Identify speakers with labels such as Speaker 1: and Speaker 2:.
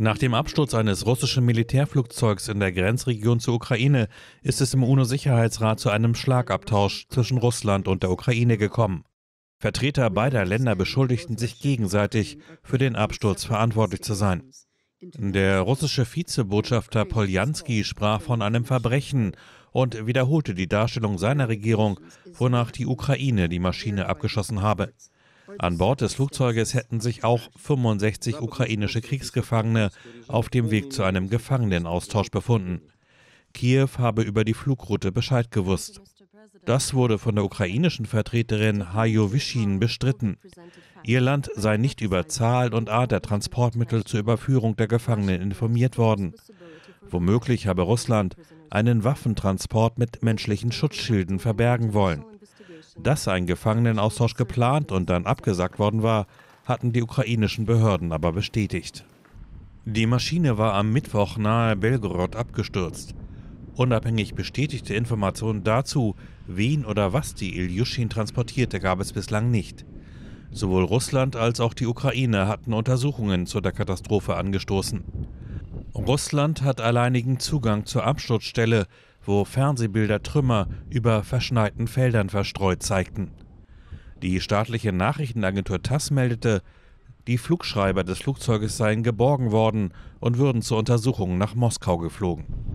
Speaker 1: Nach dem Absturz eines russischen Militärflugzeugs in der Grenzregion zur Ukraine ist es im UNO-Sicherheitsrat zu einem Schlagabtausch zwischen Russland und der Ukraine gekommen. Vertreter beider Länder beschuldigten sich gegenseitig, für den Absturz verantwortlich zu sein. Der russische Vizebotschafter Poljanski sprach von einem Verbrechen und wiederholte die Darstellung seiner Regierung, wonach die Ukraine die Maschine abgeschossen habe. An Bord des Flugzeuges hätten sich auch 65 ukrainische Kriegsgefangene auf dem Weg zu einem Gefangenenaustausch befunden. Kiew habe über die Flugroute Bescheid gewusst. Das wurde von der ukrainischen Vertreterin Hajo Vishin bestritten. Ihr Land sei nicht über Zahl und Art der Transportmittel zur Überführung der Gefangenen informiert worden. Womöglich habe Russland einen Waffentransport mit menschlichen Schutzschilden verbergen wollen. Dass ein Gefangenenaustausch geplant und dann abgesagt worden war, hatten die ukrainischen Behörden aber bestätigt. Die Maschine war am Mittwoch nahe Belgorod abgestürzt. Unabhängig bestätigte Informationen dazu, wen oder was die Ilyushin transportierte, gab es bislang nicht. Sowohl Russland als auch die Ukraine hatten Untersuchungen zu der Katastrophe angestoßen. Russland hat alleinigen Zugang zur Absturzstelle, wo Fernsehbilder Trümmer über verschneiten Feldern verstreut zeigten. Die staatliche Nachrichtenagentur TASS meldete, die Flugschreiber des Flugzeuges seien geborgen worden und würden zur Untersuchung nach Moskau geflogen.